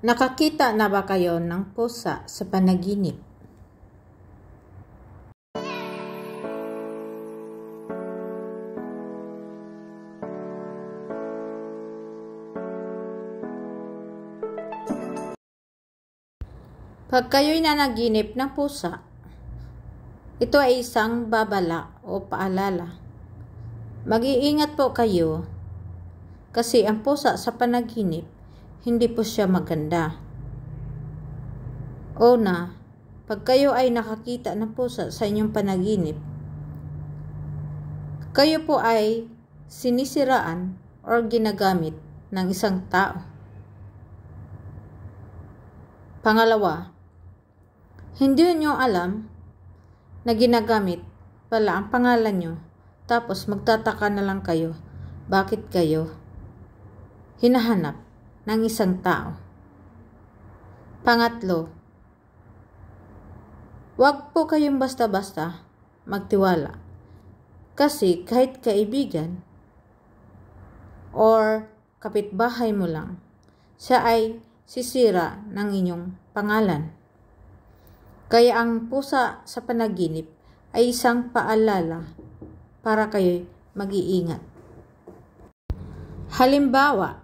Nakakita na ba kayo ng pusa sa panaginip? Pag kayo'y nanaginip ng pusa, ito ay isang babala o paalala. Mag-iingat po kayo kasi ang pusa sa panaginip hindi po siya maganda. O na, pag kayo ay nakakita na po sa, sa inyong panaginip, kayo po ay sinisiraan o ginagamit ng isang tao. Pangalawa, hindi nyo alam na ginagamit pala ang pangalan nyo tapos magtataka na lang kayo bakit kayo hinahanap ng isang tao. Pangatlo, Huwag po kayong basta-basta magtiwala. Kasi kahit kaibigan or kapitbahay mo lang, siya ay sisira ng inyong pangalan. Kaya ang pusa sa panaginip ay isang paalala para kayo mag-iingat. Halimbawa,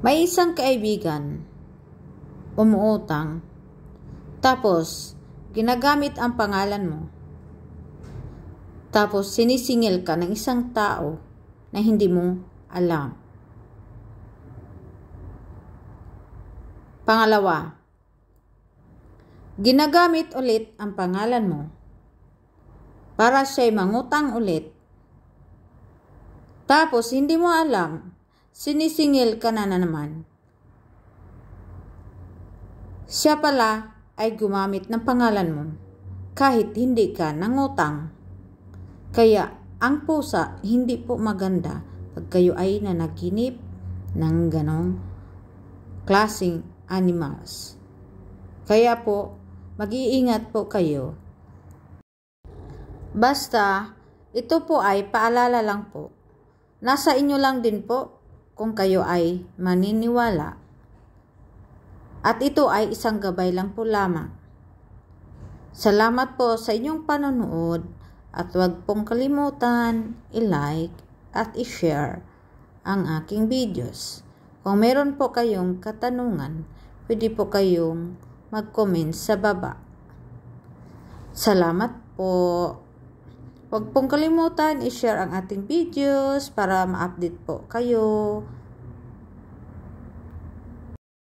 may isang kaibigan, umuutang, tapos ginagamit ang pangalan mo. Tapos sinisingil ka ng isang tao na hindi mo alam. Pangalawa, ginagamit ulit ang pangalan mo para siya'y mangutang ulit. Tapos hindi mo alam sinisingil ka na, na naman. Siya pala ay gumamit ng pangalan mo kahit hindi ka nangutang. Kaya ang pusa hindi po maganda pag kayo ay nanaginip ng ganong klasing animals. Kaya po, mag-iingat po kayo. Basta, ito po ay paalala lang po. Nasa inyo lang din po kung kayo ay maniniwala. At ito ay isang gabay lang po lamang. Salamat po sa inyong panonood at huwag pong kalimutan i-like at i-share ang aking videos. Kung meron po kayong katanungan, pwede po kayong mag-comment sa baba. Salamat po. Huwag pong kalimutan i-share ang ating videos para ma-update po kayo.